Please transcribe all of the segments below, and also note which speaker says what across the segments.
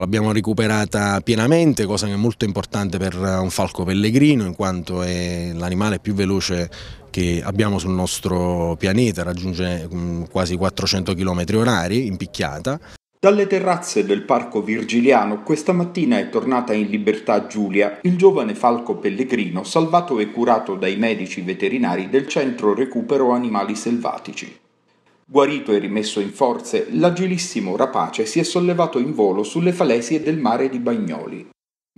Speaker 1: L'abbiamo recuperata pienamente, cosa che è molto importante per eh, un falco pellegrino in quanto è l'animale più veloce che abbiamo sul nostro pianeta, raggiunge mm, quasi 400 km orari in picchiata. Dalle
Speaker 2: terrazze del parco virgiliano questa mattina è tornata in libertà Giulia, il giovane falco pellegrino salvato e curato dai medici veterinari del centro recupero animali selvatici. Guarito e rimesso in forze, l'agilissimo rapace si è sollevato in volo sulle falesie del mare di Bagnoli.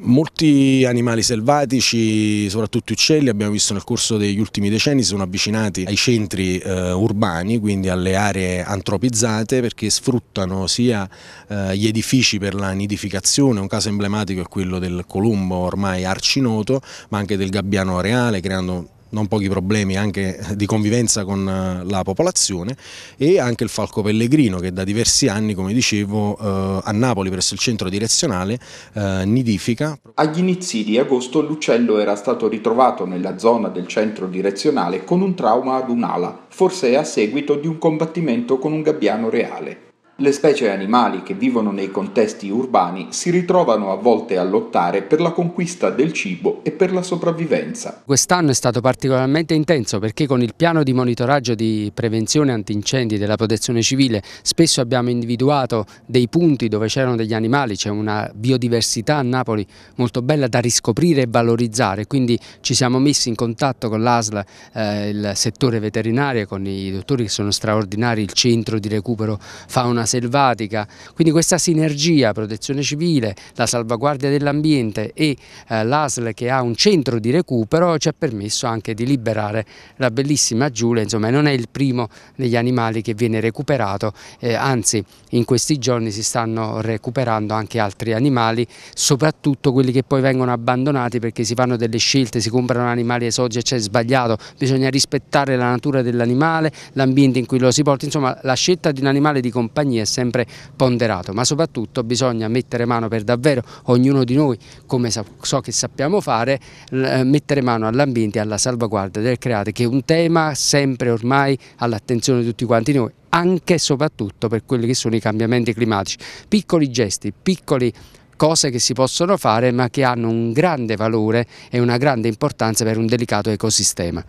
Speaker 1: Molti animali selvatici, soprattutto uccelli, abbiamo visto nel corso degli ultimi decenni, si sono avvicinati ai centri eh, urbani, quindi alle aree antropizzate, perché sfruttano sia eh, gli edifici per la nidificazione, un caso emblematico è quello del colombo ormai arcinoto, ma anche del gabbiano reale, creando non pochi problemi anche di convivenza con eh, la popolazione e anche il falco pellegrino che da diversi anni, come dicevo, eh, a Napoli presso il centro direzionale eh, nidifica.
Speaker 2: Agli inizi di agosto l'uccello era stato ritrovato nella zona del centro direzionale con un trauma ad un'ala, forse a seguito di un combattimento con un gabbiano reale le specie animali che vivono nei contesti urbani si ritrovano a volte a lottare per la conquista del cibo e per la sopravvivenza.
Speaker 3: Quest'anno è stato particolarmente intenso perché con il piano di monitoraggio di prevenzione antincendi della protezione civile spesso abbiamo individuato dei punti dove c'erano degli animali, c'è una biodiversità a Napoli molto bella da riscoprire e valorizzare, quindi ci siamo messi in contatto con l'ASL, eh, il settore veterinario, con i dottori che sono straordinari, il centro di recupero fauna selvatica, quindi questa sinergia protezione civile, la salvaguardia dell'ambiente e eh, l'ASL che ha un centro di recupero ci ha permesso anche di liberare la bellissima Giulia, insomma non è il primo degli animali che viene recuperato, eh, anzi in questi giorni si stanno recuperando anche altri animali, soprattutto quelli che poi vengono abbandonati perché si fanno delle scelte, si comprano animali esogi, cioè è sbagliato, bisogna rispettare la natura dell'animale, l'ambiente in cui lo si porta, insomma la scelta di un animale di compagnia è sempre ponderato, ma soprattutto bisogna mettere mano per davvero, ognuno di noi, come so che sappiamo fare, eh, mettere mano all'ambiente e alla salvaguardia del creato, che è un tema sempre ormai all'attenzione di tutti quanti noi anche e soprattutto per quelli che sono i cambiamenti climatici. Piccoli gesti, piccole cose che si possono fare ma che hanno un grande valore e una grande importanza per un delicato ecosistema.